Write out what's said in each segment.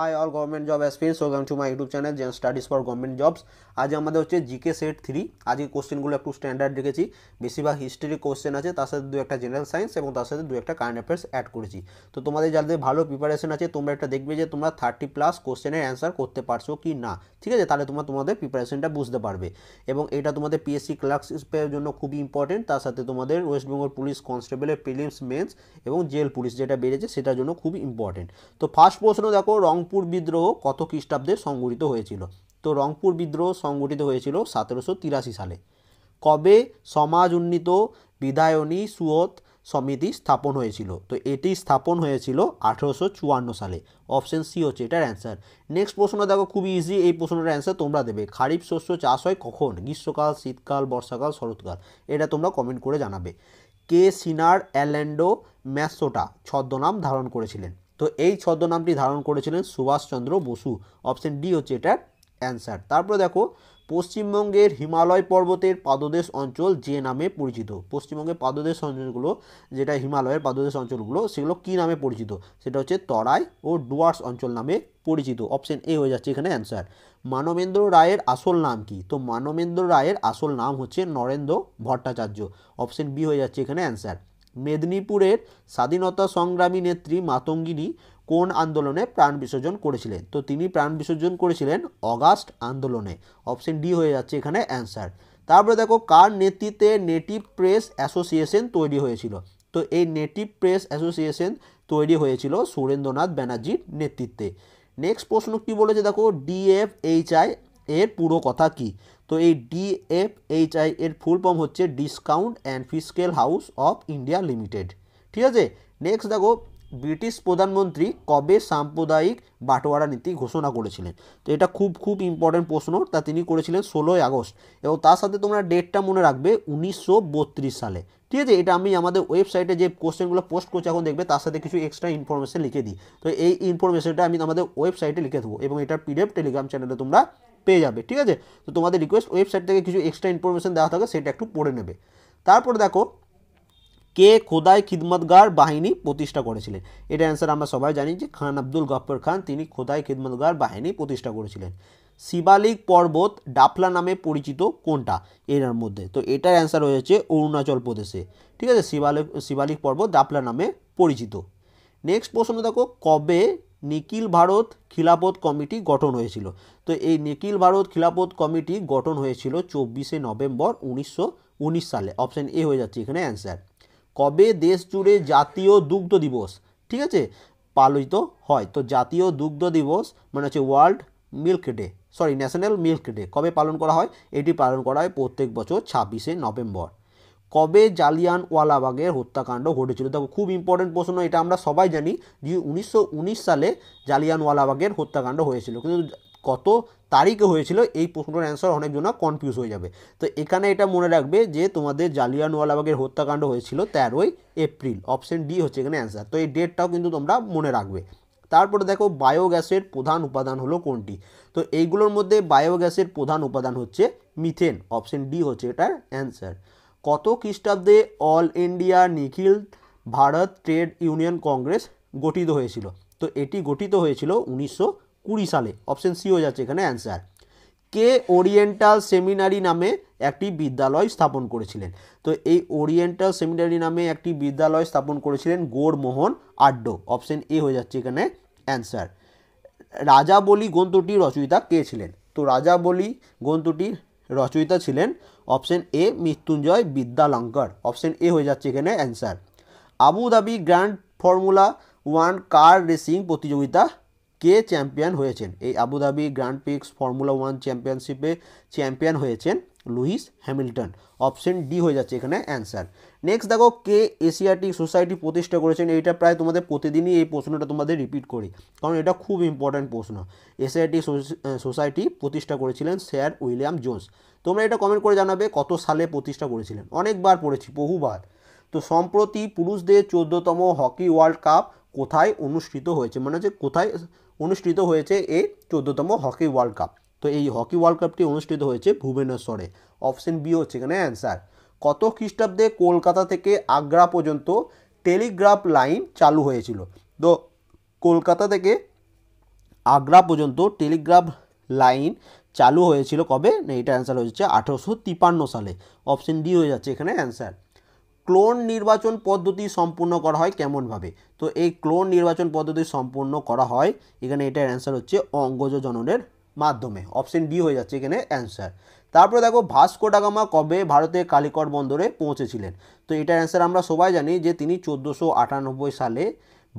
high all government job aspirants welcome to my YouTube channel Zen studies for government jobs আজ আমাদের হচ্ছে GK set three আজকে কোশ্চেনগুলো একটু স্ট্যান্ডার্ড রেখেছি বেশিরভাগ হিস্ট্রি কোশ্চেন আছে তার সাথে দু একটা জেনারেল সায়েন্স এবং তার সাথে দু একটা কারেন্ট অ্যাফেয়ার্স অ্যাড করেছি তো তোমাদের যাদের ভালো প্রিপারেশন আছে তোমরা একটা দেখবে যে তোমরা থার্টি প্লাস কোশ্চেনের অ্যান্সার করতে পারছো কি না ঠিক আছে তাহলে তোমরা তোমাদের প্রিপারেশনটা বুঝতে পারবে এবং এটা তোমাদের পিএসসি ক্লার্কশিপের জন্য খুবই ইম্পর্টেন্ট তার সাথে তোমাদের ওয়েস্ট বেঙ্গল পুলিশ কনস্টেবলের প্রিলিমস মেন্স এবং জেল পুলিশ যেটা বেড়েছে সেটার জন্য খুবই ইম্পর্টেন্ট তো ফার্স্ট প্রশ্ন দেখো রং রংপুর বিদ্রোহ কত খ্রিস্টাব্দে সংগঠিত হয়েছিল তো রংপুর বিদ্রোহ সংগঠিত হয়েছিল সতেরোশো তিরাশি সালে কবে সমাজ উন্নীত বিধায়নী সুয়ত সমিতি স্থাপন হয়েছিল তো এটি স্থাপন হয়েছিল আঠেরোশো চুয়ান্ন সালে অপশন সি হচ্ছে এটার অ্যান্সার নেক্সট প্রশ্ন দেখো খুবই ইজি এই প্রশ্নটার অ্যান্সার তোমরা দেবে খারিফ শস্য চাষ হয় কখন গ্রীষ্মকাল শীতকাল বর্ষাকাল শরৎকাল এটা তোমরা কমেন্ট করে জানাবে কে সিনার অ্যালেন্ডো ম্যাসোটা ছদ্মনাম ধারণ করেছিলেন তো এই ছদ্মনামটি ধারণ করেছিলেন সুভাষচন্দ্র বসু অপশন ডি হচ্ছে এটার অ্যান্সার তারপরে দেখো পশ্চিমবঙ্গের হিমালয় পর্বতের পাদদেশ অঞ্চল যে নামে পরিচিত পশ্চিমবঙ্গের পাদদেশ অঞ্চলগুলো যেটা হিমালয়ের পাদদেশ অঞ্চলগুলো সেগুলো কী নামে পরিচিত সেটা হচ্ছে তরাই ও ডুয়ার্স অঞ্চল নামে পরিচিত অপশন এ হয়ে যাচ্ছে এখানে অ্যান্সার মানবেন্দ্র রায়ের আসল নাম কি তো মানবেন্দ্র রায়ের আসল নাম হচ্ছে নরেন্দ্র ভট্টাচার্য অপশন বি হয়ে যাচ্ছে এখানে অ্যান্সার মেদিনীপুরের স্বাধীনতা সংগ্রামী নেত্রী মাতঙ্গিনী কোন আন্দোলনে প্রাণ বিসর্জন করেছিলেন তো তিনি প্রাণ বিসর্জন করেছিলেন অগাস্ট আন্দোলনে অপশন ডি হয়ে যাচ্ছে এখানে অ্যান্সার তারপরে দেখো কার নেতৃত্বে নেটিভ প্রেস অ্যাসোসিয়েশন তৈরি হয়েছিল তো এই নেটিভ প্রেস অ্যাসোসিয়েশন তৈরি হয়েছিল সুরেন্দ্রনাথ ব্যানার্জির নেতৃত্বে নেক্সট প্রশ্ন কি বলেছে দেখো ডিএফএইচআই এর পুরো কথা কি তো এই ডিএফএইচআই এর ফুল ফর্ম হচ্ছে discount and fiscal house of India limited ঠিক আছে নেক্সট দেখো ব্রিটিশ প্রধানমন্ত্রী কবে সাম্প্রদায়িক বাটোয়ারা নীতি ঘোষণা করেছিলেন তো এটা খুব খুব ইম্পর্টেন্ট প্রশ্ন তা তিনি করেছিলেন ষোলোই আগস্ট এবং তার সাথে তোমরা ডেটটা মনে রাখবে উনিশশো সালে ঠিক আছে এটা আমি আমাদের ওয়েবসাইটে যে কোশ্চেনগুলো পোস্ট করছি এখন দেখবে তার সাথে কিছু এক্সট্রা ইনফরমেশন লিখে দিই তো এই ইনফরমেশনটা আমি আমাদের ওয়েবসাইটে লিখে দেবো এবং এটা পিডিএফ টেলিগ্রাম চ্যানেলে তোমরা পেয়ে যাবে ঠিক আছে তো তোমাদের রিকোয়েস্ট ওয়েবসাইট থেকে কিছু এক্সট্রা ইনফরমেশন দেওয়া থাকে সেটা একটু পড়ে নেবে তারপর দেখো কে খোদাই খিদমতগার বাহিনী প্রতিষ্ঠা করেছিলেন এটা অ্যান্সার আমরা সবাই জানি যে খান আব্দুল গফর খান তিনি খোদাই খিদমতগার বাহিনী প্রতিষ্ঠা করেছিলেন শিবালিক পর্বত ডাফলা নামে পরিচিত কোনটা এটার মধ্যে তো এটার অ্যান্সার হয়েছে অরুণাচল প্রদেশে ঠিক আছে শিবালিক শিবালিক পর্বত ডাফলা নামে পরিচিত নেক্সট প্রশ্ন দেখো কবে নিখিল ভারত খিলাফত কমিটি গঠন হয়েছিল তো এই নিখিল ভারত খিলাফত কমিটি গঠন হয়েছিল চব্বিশে নভেম্বর উনিশশো সালে অপশান এ হয়ে যাচ্ছে এখানে অ্যান্সার কবে দেশ জুড়ে জাতীয় দুগ্ধ দিবস ঠিক আছে পালিত হয় তো জাতীয় দুগ্ধ দিবস মানে হচ্ছে world milk day sorry national milk day কবে পালন করা হয় এটি পালন করা হয় প্রত্যেক বছর ছাব্বিশে নভেম্বর কবে জালিয়ানওয়ালাবাগের হত্যাকাণ্ড ঘটেছিল দেখো খুব ইম্পর্টেন্ট প্রশ্ন এটা আমরা সবাই জানি যে উনিশশো সালে জালিয়ানওয়ালাবাগের হত্যাকাণ্ড হয়েছিল কিন্তু কত তারিখে হয়েছিল এই প্রশ্নটার অ্যান্সার অনেকজন কনফিউজ হয়ে যাবে তো এখানে এটা মনে রাখবে যে তোমাদের জালিয়ানওয়ালাবাগের হত্যাকাণ্ড হয়েছিল তেরোই এপ্রিল অপশন ডি হচ্ছে এখানে অ্যান্সার তো এই ডেটটাও কিন্তু তোমরা মনে রাখবে তারপরে দেখো বায়োগ্যাসের প্রধান উপাদান হলো কোনটি তো এইগুলোর মধ্যে বায়োগ্যাসের প্রধান উপাদান হচ্ছে মিথেন অপশন ডি হচ্ছে এটার অ্যান্সার কত খ্রিস্টাব্দে অল ইন্ডিয়া নিখিল ভারত ট্রেড ইউনিয়ন কংগ্রেস গঠিত হয়েছিল তো এটি গঠিত হয়েছিল উনিশশো কুড়ি সালে অপশন সি হয়ে যাচ্ছে এখানে অ্যান্সার কে ওরিয়েন্টাল সেমিনারি নামে একটি বিদ্যালয় স্থাপন করেছিলেন তো এই ওরিয়েন্টাল সেমিনারি নামে একটি বিদ্যালয় স্থাপন করেছিলেন গোরমোহন আড্ড অপশন এ হয়ে যাচ্ছে এখানে অ্যান্সার রাজাবলি গ্রন্থটির রচয়িতা কে ছিলেন তো রাজাবলি গ্রন্থটির রচয়িতা ছিলেন option A Mrityunjay Vidyalankar option A হয়ে যাচ্ছে এখানে answer Abu Dhabi Grand Formula One car racing প্রতিযোগিতা কে চ্যাম্পিয়ন হয়েছেন এই Abu Dhabi Grand Prix Formula One চ্যাম্পিয়নশিপে চ্যাম্পিয়ন হয়েছেন লুইস হ্যামিল্টন অপশন ডি হয়ে যাচ্ছে এখানে অ্যান্সার নেক্সট দেখো কে এশিয়াটিক সোসাইটি প্রতিষ্ঠা করেছেন এইটা প্রায় তোমাদের প্রতিদিনই এই প্রশ্নটা তোমাদের রিপিট করি কারণ এটা খুব ইম্পর্ট্যান্ট প্রশ্ন এশিয়াটিক সোসাইটি প্রতিষ্ঠা করেছিলেন স্যার উইলিয়াম জোন্স তোমরা এটা কমেন্ট করে জানাবে কত সালে প্রতিষ্ঠা করেছিলেন অনেকবার পড়েছি বহুবার তো সম্প্রতি পুরুষদের চোদ্দতম হকি ওয়ার্ল্ড কাপ কোথায় অনুষ্ঠিত হয়েছে মানে হচ্ছে কোথায় অনুষ্ঠিত হয়েছে এই চোদ্দতম হকি ওয়ার্ল্ড কাপ তো এই হকি ওয়ার্ল্ড কাপটি অনুষ্ঠিত হয়েছে ভুবনেশ্বরে অপশন বি হচ্ছে এখানে অ্যান্সার কত খ্রিস্টাব্দে কলকাতা থেকে আগ্রা পর্যন্ত টেলিগ্রাফ লাইন চালু হয়েছিল তো কলকাতা থেকে আগ্রা পর্যন্ত টেলিগ্রাফ লাইন চালু হয়েছিল কবে না এটা অ্যান্সার হয়েছে আঠেরোশো তিপান্ন সালে অপশন ডি হয়ে যাচ্ছে এখানে অ্যান্সার ক্লোন নির্বাচন পদ্ধতি সম্পূর্ণ করা হয় কেমনভাবে তো এই ক্লোন নির্বাচন পদ্ধতি সম্পূর্ণ করা হয় এখানে এটার অ্যান্সার হচ্ছে অঙ্গজ জননের মাধ্যমে অপশন ডি হয়ে যাচ্ছে এখানে অ্যান্সার তারপর দেখো ভাস্কো ডাগামা কবে ভারতের কালিকট বন্দরে পৌঁছেছিলেন তো এটার অ্যান্সার আমরা সবাই জানি যে তিনি চোদ্দোশো আটানব্বই সালে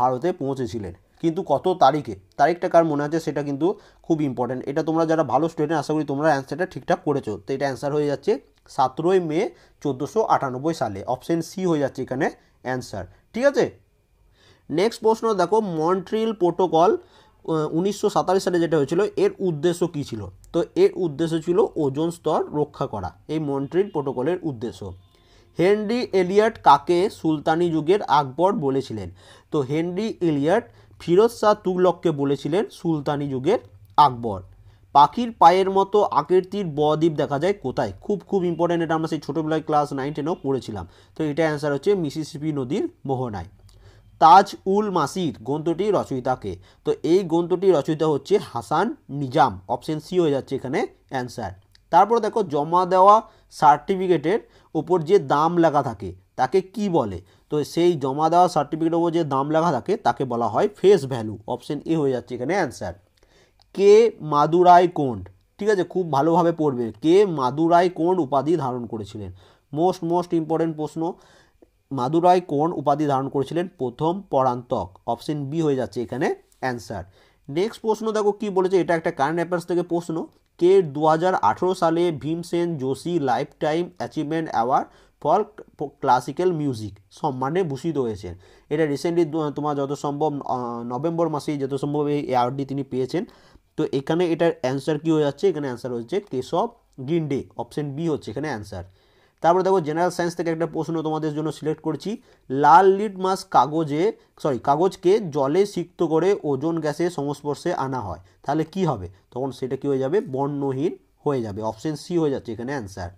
ভারতে পৌঁছেছিলেন কিন্তু কত তারিখে তারিখটা কার মনে আছে সেটা কিন্তু খুব ইম্পর্টেন্ট এটা তোমরা যারা ভালো স্টুডেন্ট আশা করি তোমরা অ্যান্সারটা ঠিকঠাক করেছো তো এটা অ্যান্সার হয়ে যাচ্ছে সতেরোই মে চোদ্দোশো আটানব্বই সালে অপশন সি হয়ে যাচ্ছে এখানে অ্যান্সার ঠিক আছে নেক্সট প্রশ্ন দেখো মন্ট্রিল প্রোটোকল উনিশশো সালে যেটা হয়েছিল এর উদ্দেশ্য কী ছিল তো এর উদ্দেশ্য ছিল ওজন স্তর রক্ষা করা এই মন্ট্রিল প্রোটোকলের উদ্দেশ্য হেনরি এলিয়ট কাকে সুলতানি যুগের আকবর বলেছিলেন তো হেনরি এলিয়ট ফিরোজ শাহ তুগলককে বলেছিলেন সুলতানি যুগের আকবর পাখির পায়ের মতো আকৃতির বদ্বীপ দেখা যায় কোথায় খুব খুব ইম্পর্টেন্ট এটা আমরা সেই ছোটোবেলায় ক্লাস নাইন টেনেও পড়েছিলাম তো এটা অ্যান্সার হচ্ছে মিসিসিপি নদীর মোহনায় তাজ উল মাসির গ্রন্থটি রচয়িতাকে তো এই গ্রন্থটি রচয়িতা হচ্ছে হাসান নিজাম অপশন সি হয়ে যাচ্ছে এখানে অ্যান্সার তারপরে দেখো জমা দেওয়া সার্টিফিকেটের ওপর যে দাম লেখা থাকে তাকে কি বলে তো সেই জমা দেওয়া সার্টিফিকেটের ওপর যে দাম লেখা থাকে তাকে বলা হয় ফেস ভ্যালু অপশন এ হয়ে যাচ্ছে এখানে অ্যান্সার কে মাদুরাই কোন্ড ঠিক আছে খুব ভালোভাবে পড়বে কে মাদুরাই কোন্ড উপাধি ধারণ করেছিলেন মোস্ট মোস্ট ইম্পর্টেন্ট প্রশ্ন মাদুরাই কোন উপাধি ধারণ করেছিলেন প্রথম পরান্তক অপশন বি হয়ে যাচ্ছে এখানে অ্যান্সার নেক্সট প্রশ্ন দেখো কি বলেছে এটা একটা কারেন্ট অ্যাফেয়ার্স থেকে প্রশ্ন কে দু সালে Bhimsen Joshi lifetime achievement award for classical music সম্মানে ভূষিত হয়েছেন এটা রিসেন্টলি তোমার যত সম্ভব নভেম্বর মাসেই যত সম্ভব এই অ্যাওয়ার্ডটি তিনি পেয়েছেন তো এখানে এটার অ্যান্সার কী হয়ে যাচ্ছে এখানে অ্যান্সার হচ্ছে কেশব গিন্ডে অপশন বি হচ্ছে এখানে অ্যান্সার তারপরে দেখো জেনারেল সায়েন্স থেকে একটা প্রশ্ন তোমাদের জন্য সিলেক্ট করছি লাল লিড মাস কাগজে সরি কাগজকে জলে সিক্ত করে ওজন গ্যাসে সংস্পর্শে আনা হয় তাহলে কি হবে তখন সেটা কি হয়ে যাবে বর্ণহীন হয়ে যাবে অপশন সি হয়ে যাচ্ছে এখানে অ্যান্সার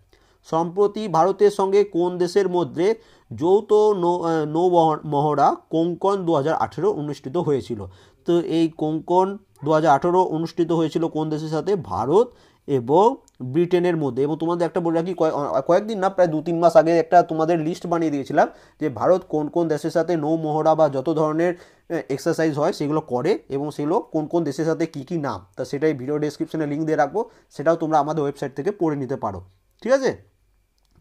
সম্প্রতি ভারতের সঙ্গে কোন দেশের মধ্যে যৌথ নৌ মহড়া কোঙ্কন দু হাজার অনুষ্ঠিত হয়েছিল তো এই কোঙ্কন দু অনুষ্ঠিত হয়েছিল কোন দেশের সাথে ভারত এবং ব্রিটেনের মধ্যে এবং তোমাদের একটা বলে রাখি কয়েকদিন না প্রায় দু তিন মাস আগে একটা তোমাদের লিস্ট বানিয়ে দিয়েছিলাম যে ভারত কোন কোন দেশের সাথে নৌ বা যত ধরনের এক্সারসাইজ হয় সেগুলো করে এবং সেগুলো কোন কোন দেশের সাথে কী কী নাম তা সেটাই ভিডিও ডিসক্রিপশানে লিঙ্ক দিয়ে রাখবো সেটাও তোমরা আমাদের ওয়েবসাইট থেকে পড়ে নিতে পারো ঠিক আছে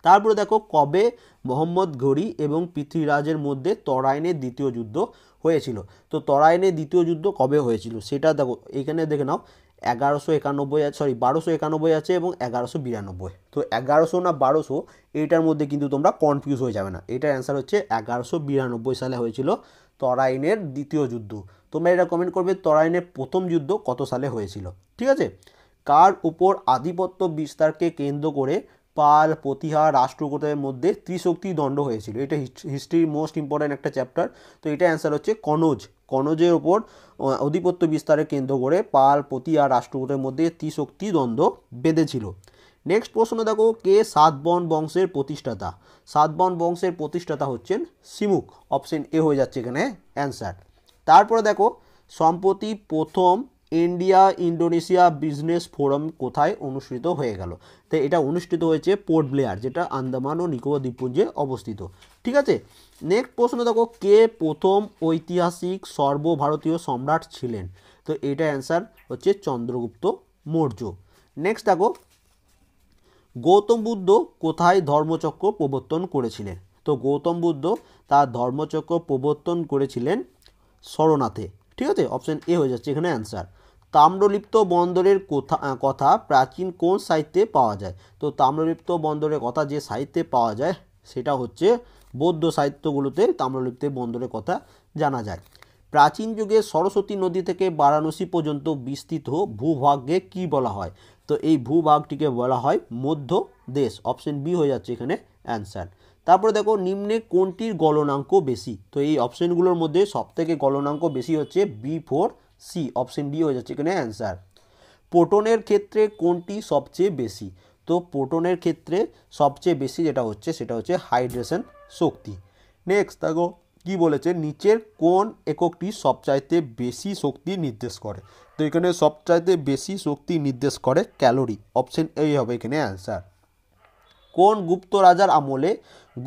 তারপরে দেখো কবে মোহাম্মদ ঘড়ি এবং পৃথ্বীরাজের মধ্যে তরাইনের দ্বিতীয় যুদ্ধ হয়েছিল তো তরাইনের দ্বিতীয় যুদ্ধ কবে হয়েছিল সেটা দেখো এখানে দেখে নাও এগারোশো একানব্বই সরি বারোশো একানব্বই আছে এবং এগারোশো বিরানব্বই তো এগারোশো না বারোশো এইটার মধ্যে কিন্তু তোমরা কনফিউজ হয়ে যাবে না এটার অ্যান্সার হচ্ছে এগারোশো বিরানব্বই সালে হয়েছিল তরাইনের দ্বিতীয় যুদ্ধ তোমরা এটা কমেন্ট করবে তরাইনের প্রথম যুদ্ধ কত সালে হয়েছিল ঠিক আছে কার উপর আধিপত্য বিস্তারকে কেন্দ্র করে পাল প্রতিহার রাষ্ট্রকূতের মধ্যে ত্রিশক্তি দণ্ড হয়েছিল এটা হিস্ট্রির মোস্ট ইম্পর্ট্যান্ট একটা চ্যাপ্টার তো এটা অ্যান্সার হচ্ছে কনজ কনজের ওপর আধিপত্য বিস্তারে কেন্দ্র করে পাল প্রতিহার রাষ্ট্রকূতের মধ্যে ত্রিশক্তি দ্বন্দ্ব বেঁধেছিল নেক্সট প্রশ্ন দেখো কে সাতবন বংশের প্রতিষ্ঠাতা সাতবন বংশের প্রতিষ্ঠাতা হচ্ছেন সিমুক অপশন এ হয়ে যাচ্ছে এখানে অ্যান্সার তারপরে দেখো সম্প্রতি প্রথম ইন্ডিয়া ইন্দোনেশিয়া বিজনেস ফোরাম কোথায় অনুষ্ঠিত হয়ে গেল তো এটা অনুষ্ঠিত হয়েছে পোর্ট ব্লেয়ার যেটা আন্দামান ও নিকোবর দ্বীপপুঞ্জে অবস্থিত ঠিক আছে নেক্সট প্রশ্ন দেখো কে প্রথম ঐতিহাসিক সর্বভারতীয় সম্রাট ছিলেন তো এটা অ্যান্সার হচ্ছে চন্দ্রগুপ্ত মৌর্য নেক্সট দেখো গৌতম বুদ্ধ কোথায় ধর্মচক্র প্রবর্তন করেছিলেন তো গৌতম বুদ্ধ তার ধর্মচক্র প্রবর্তন করেছিলেন শরণাথে ঠিক আছে অপশান এ হয়ে যাচ্ছে এখানে অ্যান্সার তাম্রলিপ্ত বন্দরের কথা কথা প্রাচীন কোন সাহিত্যে পাওয়া যায় তো তাম্রলিপ্ত বন্দরের কথা যে সাহিত্যে পাওয়া যায় সেটা হচ্ছে বৌদ্ধ সাহিত্যগুলোতে তাম্রলিপ্তের বন্দরের কথা জানা যায় প্রাচীন যুগে সরস্বতী নদী থেকে বারাণসী পর্যন্ত বিস্তৃত ভূভাগকে কি বলা হয় তো এই ভূভাগটিকে বলা হয় মধ্য দেশ অপশন বি হয়ে যাচ্ছে এখানে অ্যান্সার তারপরে দেখো নিম্নে কোনটির গলনাঙ্ক বেশি তো এই অপশনগুলোর মধ্যে সবথেকে গলনাঙ্ক বেশি হচ্ছে B four C option D হয়ে যাচ্ছে এখানে অ্যান্সার পোটনের ক্ষেত্রে কোনটি সবচেয়ে বেশি তো পোটনের ক্ষেত্রে সবচেয়ে বেশি যেটা হচ্ছে সেটা হচ্ছে হাইড্রেশন শক্তি নেক্সট দেখো কি বলেছে নিচের কোন এককটি সবচাইতে বেশি শক্তি নির্দেশ করে তো এখানে সবচাইতে বেশি শক্তি নির্দেশ করে ক্যালোরি অপশন এই হবে এখানে অ্যান্সার কোন গুপ্ত রাজার আমলে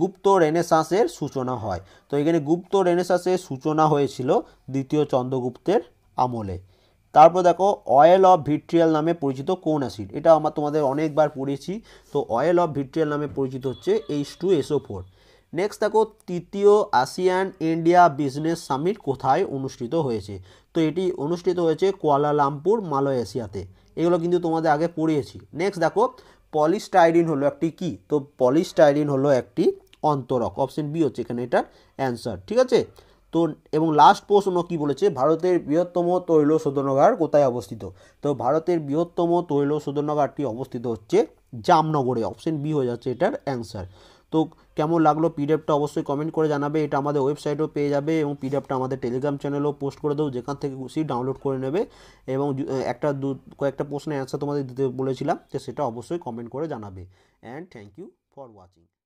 গুপ্ত রেনেসাঁসের সূচনা হয় তো এখানে গুপ্ত রেনেসাঁসের সূচনা হয়েছিল দ্বিতীয় চন্দ্রগুপ্তের আমলে তারপর দেখো অয়েল অফ ভিট্রিয়াল নামে পরিচিত কোন অ্যাসিড এটা আমার তোমাদের অনেকবার পড়েছি তো অয়েল অফ ভিট্রিয়াল নামে পরিচিত হচ্ছে H two SO four next দেখো তৃতীয় আসিয়ান ইন্ডিয়া বিজনেস সামিট কোথায় অনুষ্ঠিত হয়েছে তো এটি অনুষ্ঠিত হয়েছে কোয়ালালামপুর মালয়েশিয়াতে এগুলো কিন্তু তোমাদের আগে পড়িয়েছি নেক্সট দেখো পলিস্টাইরিন হলো একটি কি তো পলিস্টাইরিন হলো একটি অন্তরক অপশন বি হচ্ছে এখানে এটার অ্যান্সার ঠিক আছে তো এবং লাস্ট প্রশ্ন কী বলেছে ভারতের বৃহত্তম তৈল শোধনাগার কোথায় অবস্থিত তো ভারতের বৃহত্তম তৈল শোধনাগারটি অবস্থিত হচ্ছে জামনগরে অপশন বি হয়ে যাচ্ছে এটার অ্যান্সার তো কেমন লাগলো পিডিএফটা অবশ্যই কমেন্ট করে জানাবে এটা আমাদের ওয়েবসাইটেও পেয়ে যাবে এবং পিডিএফটা আমাদের টেলিগ্রাম চ্যানেলেও পোস্ট করে দেবো যেখান থেকে খুশি ডাউনলোড করে নেবে এবং একটা দু কয়েকটা প্রশ্নের অ্যান্সার তোমাদের দিতে বলেছিলাম তো সেটা অবশ্যই কমেন্ট করে জানাবে and thank you for watching